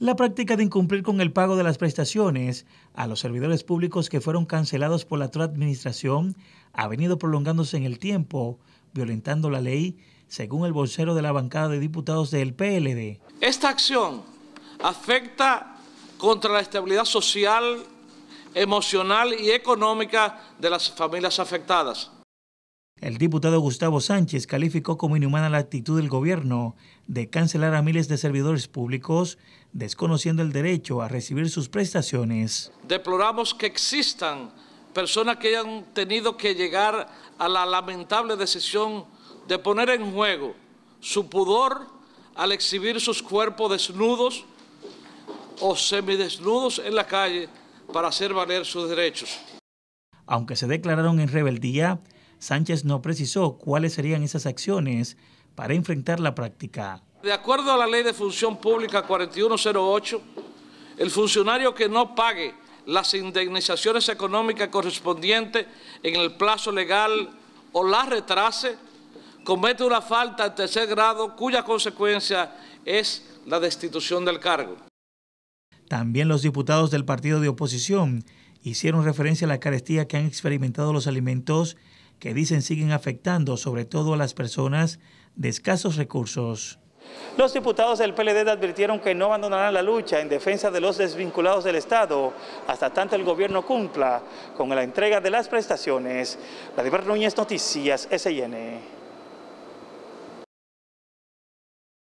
La práctica de incumplir con el pago de las prestaciones a los servidores públicos que fueron cancelados por la actual administración ha venido prolongándose en el tiempo, violentando la ley, según el bolsero de la bancada de diputados del PLD. Esta acción afecta contra la estabilidad social, emocional y económica de las familias afectadas. El diputado Gustavo Sánchez calificó como inhumana la actitud del gobierno de cancelar a miles de servidores públicos, desconociendo el derecho a recibir sus prestaciones. Deploramos que existan personas que hayan tenido que llegar a la lamentable decisión de poner en juego su pudor al exhibir sus cuerpos desnudos o semidesnudos en la calle para hacer valer sus derechos. Aunque se declararon en rebeldía, Sánchez no precisó cuáles serían esas acciones para enfrentar la práctica. De acuerdo a la Ley de Función Pública 4108, el funcionario que no pague las indemnizaciones económicas correspondientes en el plazo legal o las retrase, comete una falta de tercer grado cuya consecuencia es la destitución del cargo. También los diputados del partido de oposición hicieron referencia a la carestía que han experimentado los alimentos que dicen siguen afectando sobre todo a las personas de escasos recursos. Los diputados del PLD advirtieron que no abandonarán la lucha en defensa de los desvinculados del Estado hasta tanto el gobierno cumpla con la entrega de las prestaciones. La Núñez Noticias, SIN.